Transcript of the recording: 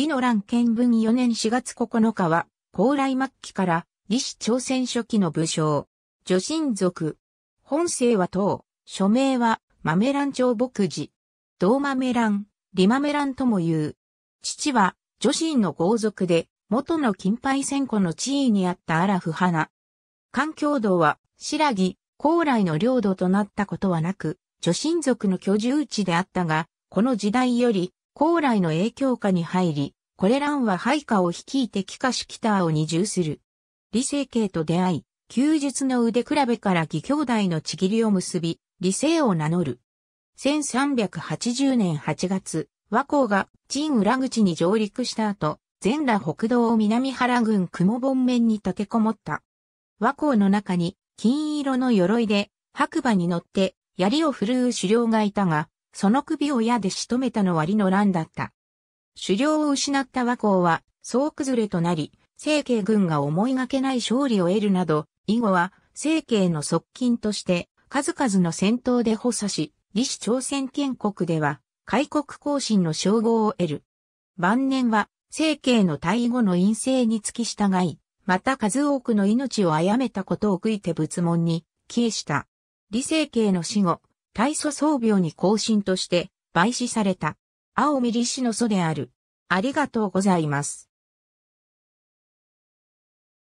李の乱見文4年4月9日は、高麗末期から李氏朝鮮初期の武将、女神族。本姓は唐、署名は豆蘭朝牧寺。道豆蘭、李豆蘭とも言う。父は女神の豪族で、元の金牌戦庫の地位にあった荒不花。環境道は、白木、高麗の領土となったことはなく、女神族の居住地であったが、この時代より、高麗の影響下に入り、これらんは配下を率いて帰化し北を二重する。李成慶と出会い、休日の腕比べから義兄弟のちぎりを結び、李成を名乗る。1380年8月、和光が陳裏口に上陸した後、全羅北道を南原郡雲本面に溶けこもった。和光の中に金色の鎧で白馬に乗って槍を振るう狩猟がいたが、その首を矢で仕留めたのは李の乱だった。狩猟を失った和光は、総崩れとなり、成慶軍が思いがけない勝利を得るなど、以後は、成慶の側近として、数々の戦闘で補佐し、李氏朝鮮建国では、開国行進の称号を得る。晩年は、成慶の退後の陰性に付き従い、また数多くの命を殺めたことを悔いて仏門に、帰した。李成慶の死後、大祖装備に更新として、廃止された。青見利氏の祖である。ありがとうございます。